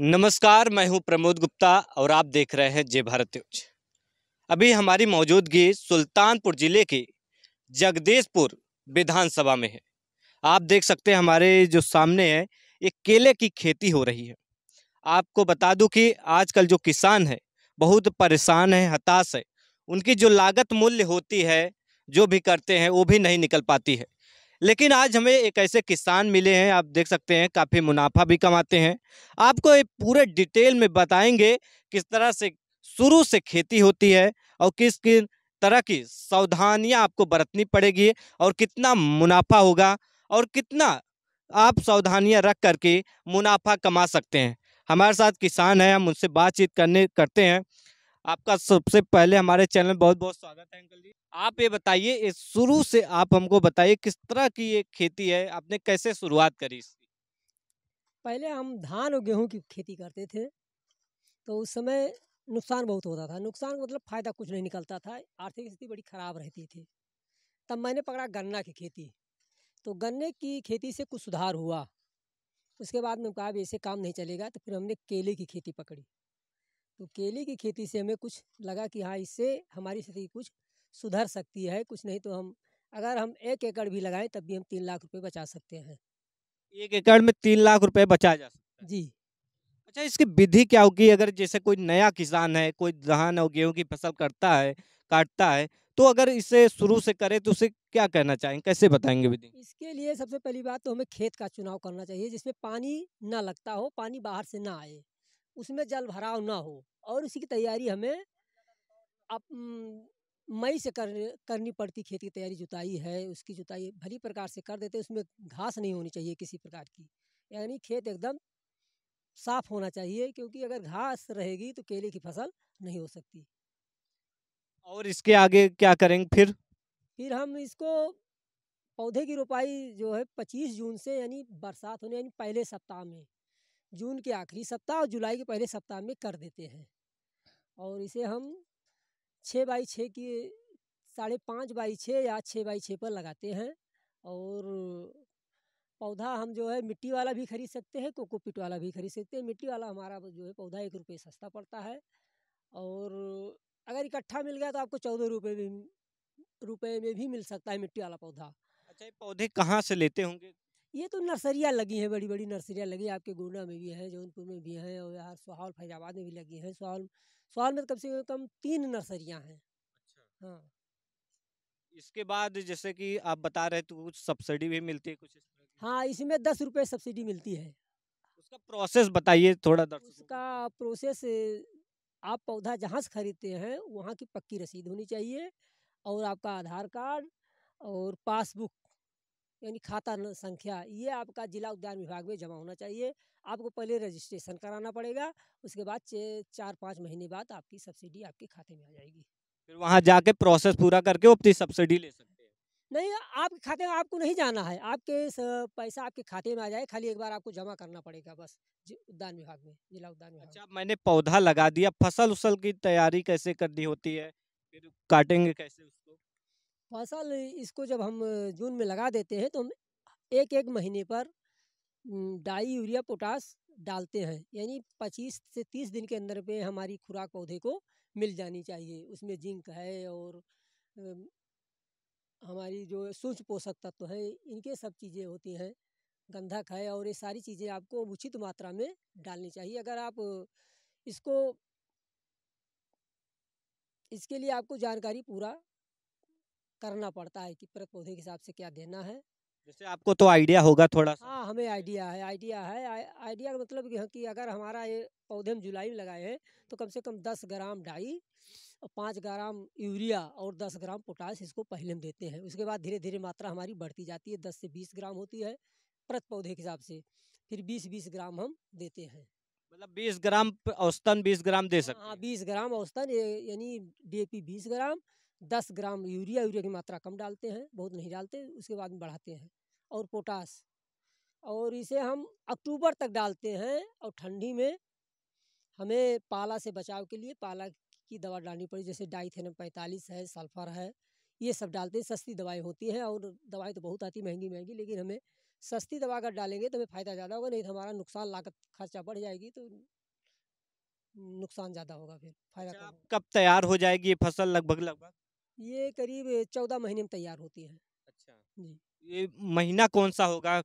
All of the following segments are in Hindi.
नमस्कार मैं हूं प्रमोद गुप्ता और आप देख रहे हैं जय भारत न्यूज अभी हमारी मौजूदगी सुल्तानपुर ज़िले के जगदेशपुर विधानसभा में है आप देख सकते हैं हमारे जो सामने है ये केले की खेती हो रही है आपको बता दूं कि आजकल जो किसान है बहुत परेशान है हताश है उनकी जो लागत मूल्य होती है जो भी करते हैं वो भी नहीं निकल पाती है लेकिन आज हमें एक ऐसे किसान मिले हैं आप देख सकते हैं काफ़ी मुनाफा भी कमाते हैं आपको पूरे डिटेल में बताएंगे किस तरह से शुरू से खेती होती है और किस किन तरह की सावधानियां आपको बरतनी पड़ेगी और कितना मुनाफा होगा और कितना आप सावधानियां रख करके मुनाफा कमा सकते हैं हमारे साथ किसान हैं हम उनसे बातचीत करने करते हैं आपका सबसे पहले हमारे चैनल बहुत बहुत स्वागत है अंकल जी आप ये बताइए शुरू से आप हमको बताइए किस तरह की ये खेती है आपने कैसे शुरुआत करी इसकी पहले हम धान और गेहूं की खेती करते थे तो उस समय नुकसान बहुत होता था नुकसान मतलब फ़ायदा कुछ नहीं निकलता था आर्थिक स्थिति बड़ी ख़राब रहती थी तब मैंने पकड़ा गन्ना की खेती तो गन्ने की खेती से कुछ सुधार हुआ उसके बाद में कहा ऐसे काम नहीं चलेगा तो फिर हमने केले की खेती पकड़ी तो केले की खेती से हमें कुछ लगा कि हाँ इससे हमारी स्थिति कुछ सुधर सकती है कुछ नहीं तो हम अगर हम एक एकड़ भी लगाएं तब भी हम तीन लाख रुपए बचा सकते हैं एक एकड़ में तीन लाख रुपए बचाया जा सकता है जी अच्छा इसकी विधि क्या होगी अगर जैसे कोई नया किसान है कोई धान और गेहूँ की फसल करता है काटता है तो अगर इसे शुरू से करे तो उसे क्या कहना चाहेंगे कैसे बताएंगे विधि इसके लिए सबसे पहली बात तो हमें खेत का चुनाव करना चाहिए जिसमें पानी ना लगता हो पानी बाहर से ना आए उसमें जल भराव ना हो और उसी की तैयारी हमें अप, मई से कर करनी पड़ती खेती तैयारी जुताई है उसकी जुताई भली प्रकार से कर देते उसमें घास नहीं होनी चाहिए किसी प्रकार की यानी खेत एकदम साफ होना चाहिए क्योंकि अगर घास रहेगी तो केले की फसल नहीं हो सकती और इसके आगे क्या करेंगे फिर फिर हम इसको पौधे की रोपाई जो है पच्चीस जून से यानी बरसात होने यानी पहले सप्ताह में जून के आखिरी सप्ताह और जुलाई के पहले सप्ताह में कर देते हैं और इसे हम छः बाई छः की साढ़े पाँच बाई छः या छः बाई छः पर लगाते हैं और पौधा हम जो है मिट्टी वाला भी खरीद सकते हैं कोकोपीट वाला भी खरीद सकते हैं मिट्टी वाला हमारा जो है पौधा एक रुपये सस्ता पड़ता है और अगर इकट्ठा मिल गया तो आपको चौदह रुपये में रुपये में भी मिल सकता है मिट्टी वाला पौधा अच्छा ये पौधे कहाँ से लेते होंगे ये तो नर्सरियाँ लगी हैं बड़ी बड़ी नर्सरियाँ लगी आपके गुना में भी हैं जौनपुर में भी हैं और यहाँ सोहाल फैजाबाद में भी लगी हैं सोहाल सोहाल में तो कम से कम तीन नर्सरियाँ हैं अच्छा हाँ इसके बाद जैसे कि आप बता रहे तो कुछ सब्सिडी भी मिलती है कुछ इस हाँ इसमें दस रुपये सब्सिडी मिलती है उसका प्रोसेस बताइए थोड़ा दर्शकों उसका प्रोसेस आप पौधा जहाँ से खरीदते हैं वहाँ की पक्की रसीद होनी चाहिए और आपका आधार कार्ड और पासबुक यानी खाता संख्या ये आपका जिला उद्यान विभाग में जमा होना चाहिए आपको पहले रजिस्ट्रेशन कराना पड़ेगा उसके बाद चार पाँच महीने बाद आपकी सब्सिडी आपके खाते में आ जाएगी फिर वहाँ जाके प्रोसेस पूरा करके अपनी सब्सिडी ले सकते हैं नहीं आपके खाते में आपको नहीं जाना है आपके पैसा आपके खाते में आ जाए खाली एक बार आपको जमा करना पड़ेगा बस उद्यान विभाग में जिला उद्यान विभाग अच्छा मैंने पौधा लगा दिया फसल उसल की तैयारी कैसे करनी होती है फिर काटेंगे कैसे उसको फसल इसको जब हम जून में लगा देते हैं तो हम एक एक महीने पर डाई यूरिया पोटास डालते हैं यानी पच्चीस से तीस दिन के अंदर में हमारी खुराक पौधे को मिल जानी चाहिए उसमें जिंक है और हमारी जो सूक्ष्म पोषक तत्व है इनके सब चीज़ें होती हैं गंधक है और ये सारी चीज़ें आपको उचित मात्रा में डालनी चाहिए अगर आप इसको इसके लिए आपको जानकारी पूरा करना पड़ता है कि पेड़ पौधे के हिसाब से क्या देना है जैसे आपको तो आइडिया होगा थोड़ा सा हाँ हमें आइडिया है आइडिया है आइडिया का मतलब हाँ, कि अगर हमारा ये पौधे हम जुलाई में लगाए हैं तो कम से कम दस ग्राम डाई और पाँच ग्राम यूरिया और दस ग्राम पोटास इसको पहले हम देते हैं उसके बाद धीरे धीरे मात्रा हमारी बढ़ती जाती है दस से बीस ग्राम होती है प्रति पौधे के हिसाब से फिर बीस बीस ग्राम हम देते हैं मतलब बीस ग्राम औसतन बीस ग्राम दे हाँ, सकते हैं हाँ बीस ग्राम औसतन यानी डी ए पी बीस ग्राम दस ग्राम यूरिया यूरिया की मात्रा कम डालते हैं बहुत नहीं डालते उसके बाद में बढ़ाते हैं और पोटास और इसे हम अक्टूबर तक डालते हैं और ठंडी में हमें पाला से बचाव के लिए पाला की दवा डालनी पड़ी जैसे डाइथेनम पैंतालीस है सल्फर है ये सब डालते हैं सस्ती दवाई होती हैं और दवाई तो बहुत आती महंगी महंगी लेकिन हमें सस्ती दवा अगर डालेंगे तो हमें फ़ायदा ज़्यादा होगा नहीं तो हमारा नुकसान लागत खर्चा बढ़ जाएगी तो नुकसान ज़्यादा होगा फिर फायदा अच्छा, कब तैयार हो जाएगी ये फसल लगभग लगभग ये करीब चौदह महीने में तैयार होती है अच्छा जी ये महीना कौन सा होगा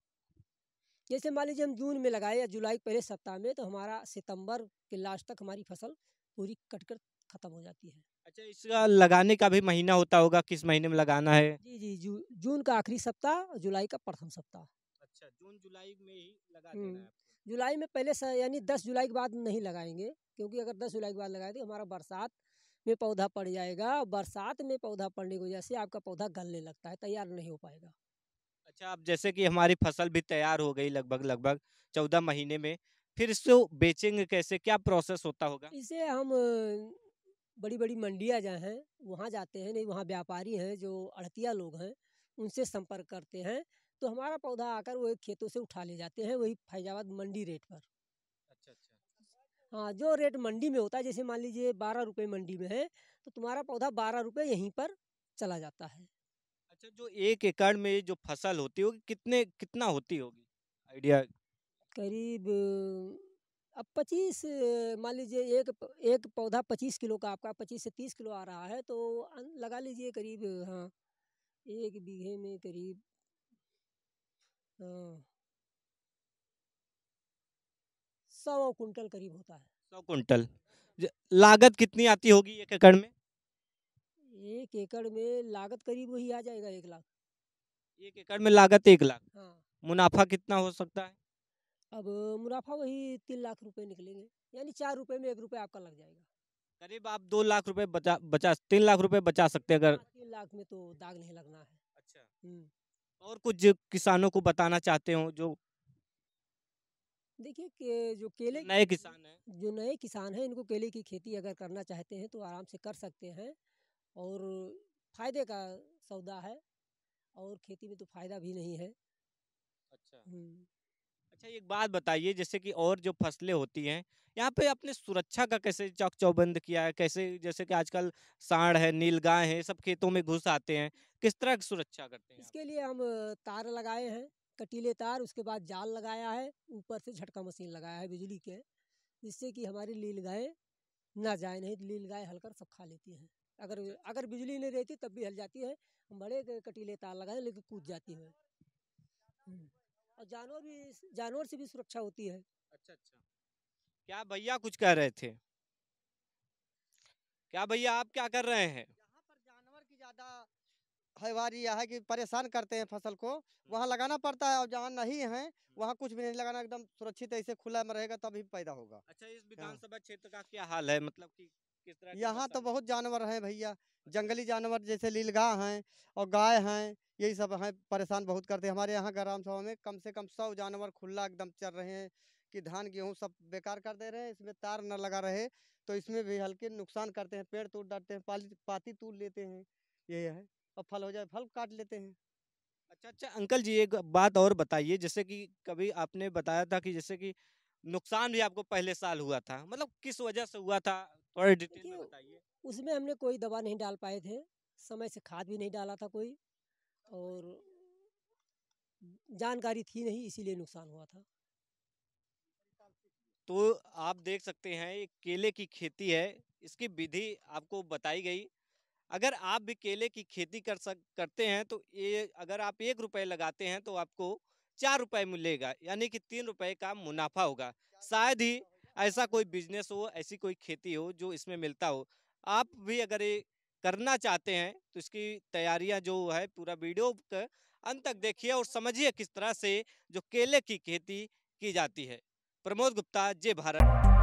जैसे मान लीजिए हम जून में लगाए या जुलाई पहले सप्ताह में तो हमारा सितंबर के लास्ट तक हमारी फसल पूरी कट कर खत्म हो जाती है अच्छा इसका लगाने का भी महीना होता होगा किस महीने में लगाना है जी जी जू, जून का आखिरी सप्ताह जुलाई का प्रथम सप्ताह अच्छा जून जुलाई में ही लगा देना है हम्म, जुलाई में पहले यानी दस जुलाई के बाद नहीं लगाएंगे क्योंकि अगर दस जुलाई के बाद लगाए तो हमारा बरसात में पौधा पड़ जाएगा बरसात में पौधा पड़ने की वजह से आपका पौधा गलने लगता है तैयार नहीं हो पाएगा अच्छा अब जैसे कि हमारी फसल भी तैयार हो गई लगभग लगभग चौदह महीने में फिर इसको बेचेंगे कैसे क्या प्रोसेस होता होगा इसे हम बड़ी बड़ी मंडियाँ जहाँ हैं वहाँ जाते हैं नहीं वहाँ व्यापारी हैं जो अड़तिया लोग हैं उनसे संपर्क करते हैं तो हमारा पौधा आकर वो खेतों से उठा ले जाते हैं वही फैजाबाद मंडी रेट पर हाँ जो रेट मंडी में होता है जैसे मान लीजिए बारह रुपये मंडी में है तो तुम्हारा पौधा बारह रुपये यहीं पर चला जाता है अच्छा जो एक एकड़ में जो फसल होती होगी कितने कितना होती होगी आइडिया करीब अब पच्चीस मान लीजिए एक एक पौधा पच्चीस किलो का आपका पच्चीस से तीस किलो आ रहा है तो लगा लीजिए करीब हाँ एक बीघे में करीब हाँ सौ कुंटल करीब होता है सौ कुंटल लागत कितनी आती होगी एक एकड़ में एक एकड़ में लागत करीब वही आ जाएगा एक लाख एक एकड़ में लागत एक लाख हाँ मुनाफा कितना हो सकता है अब मुनाफा वही तीन लाख रुपए निकलेंगे यानी चार रुपए में एक रुपए आपका लग जाएगा करीब आप दो लाख रुपए बचा बचा तीन लाख रुपए बचा सकते हैं अगर हाँ, तीन लाख में तो दाग नहीं लगना है अच्छा हम्म। और कुछ किसानों को बताना चाहते हो जो देखिए के जो केले नए किसान हैं जो नए किसान हैं इनको केले की खेती अगर करना चाहते हैं तो आराम से कर सकते हैं और फायदे का सौदा है और खेती में तो फायदा भी नहीं है अच्छा हम्म। अच्छा एक बात बताइए जैसे कि और जो फसलें होती हैं यहाँ पे आपने सुरक्षा का कैसे चौक चौबंद किया है कैसे जैसे कि आजकल सांड है गाय है सब खेतों में घुस आते हैं किस तरह की सुरक्षा करते हैं इसके लिए हम तार लगाए हैं कटीले तार उसके बाद जाल लगाया है ऊपर से झटका मशीन लगाया है बिजली के जिससे कि हमारी नील गाय ना जाए नहीं तो नील गाय हलकर सब खा लेती हैं अगर अगर बिजली नहीं रहती तब भी हल जाती है हम बड़े कटीले तार लगाए लेकिन कूद जाती है हम्म, और जानवर भी जानवर से भी सुरक्षा होती है अच्छा अच्छा क्या भैया कुछ कह रहे थे क्या भैया आप क्या कर रहे हैं हवारी यह है कि परेशान करते हैं फसल को वहाँ लगाना पड़ता है और जहाँ नहीं है वहाँ कुछ भी नहीं लगाना एकदम सुरक्षित ऐसे खुला में रहेगा तभी पैदा होगा अच्छा इस हाँ। विधानसभा क्षेत्र का क्या हाल है मतलब कि किस तरह यहाँ तो बहुत जानवर हैं भैया अच्छा। जंगली जानवर जैसे लीलगा हैं और गाय हैं यही सब हैं परेशान बहुत करते हैं हमारे यहाँ ग्राम सभा में कम से कम सौ जानवर खुला एकदम चल रहे हैं कि धान गेहूँ सब बेकार कर दे रहे हैं इसमें तार न लगा रहे तो इसमें भी हल्के नुकसान करते हैं पेड़ तोड़ डालते हैं पाली पाती तोड़ लेते हैं यही है और फल हो जाए फल काट लेते हैं अच्छा अच्छा अंकल जी एक बात और बताइए जैसे कि कभी आपने बताया था कि जैसे कि नुकसान भी आपको पहले साल हुआ था मतलब किस वजह से हुआ था थोड़ा डिटेल में बताइए उसमें हमने कोई दवा नहीं डाल पाए थे समय से खाद भी नहीं डाला था कोई और जानकारी थी नहीं इसीलिए नुकसान हुआ था तो आप देख सकते हैं केले की खेती है इसकी विधि आपको बताई गई अगर आप भी केले की खेती कर सक करते हैं तो ये अगर आप एक रुपये लगाते हैं तो आपको चार रुपये मिलेगा यानी कि तीन रुपये का मुनाफा होगा शायद ही ऐसा कोई बिजनेस हो ऐसी कोई खेती हो जो इसमें मिलता हो आप भी अगर ये करना चाहते हैं तो इसकी तैयारियां जो है पूरा वीडियो का अंत तक देखिए और समझिए किस तरह से जो केले की खेती की जाती है प्रमोद गुप्ता जय भारत